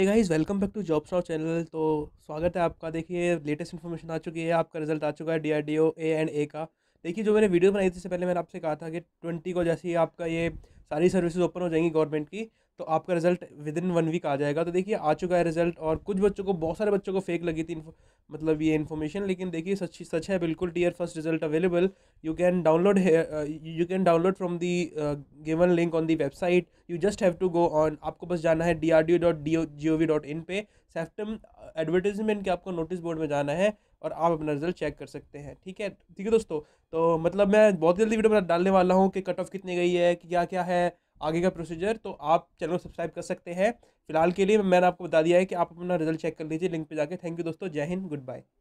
hey guys welcome back to job stop channel तो स्वागत है आपका देखिए लेटेस्ट इन्फॉर्मेशन आ चुकी है आपका रिजल्ट आ चुका है D R D O A and A का देखिए जो मैंने वीडियो बनाई थी इससे पहले मैंने आपसे कहा था कि ट्वेंटी को जैसे ही आपका ये सारी सर्विसेज ओपन हो जाएंगी गवर्नमेंट की तो आपका result within one week आ जाएगा तो देखिए आ चुका है रिजल्ट और कुछ बच्चों को बहुत सारे बच्चों को फेक लगी थी मतलब ये इन्फॉर्मेशन लेकिन देखिए सच सच है बिल्कुल tier first result available you can download you can download from the given link on the website you just have to go on आपको बस जाना है D R D O dot D O G O V dot in पे सेप्टम advertisement के आपको notice board में जाना है और आप अपना रिजल्ट चेक कर सकते हैं ठीक है ठीक है दोस्तों तो मतलब मैं बहुत जल्दी वीडियो बना डालने वाला हूँ कि कट ऑफ कितनी गई है कि क्या क्या है आगे का प्रोसीजर तो आप चैनल सब्सक्राइब कर सकते हैं फिलहाल के लिए मैंने आपको बता दिया है कि आप अपना रिजल्ट चेक कर लीजिए लिंक पे जाके थैंक यू दोस्तों जय हिंद गुड बाय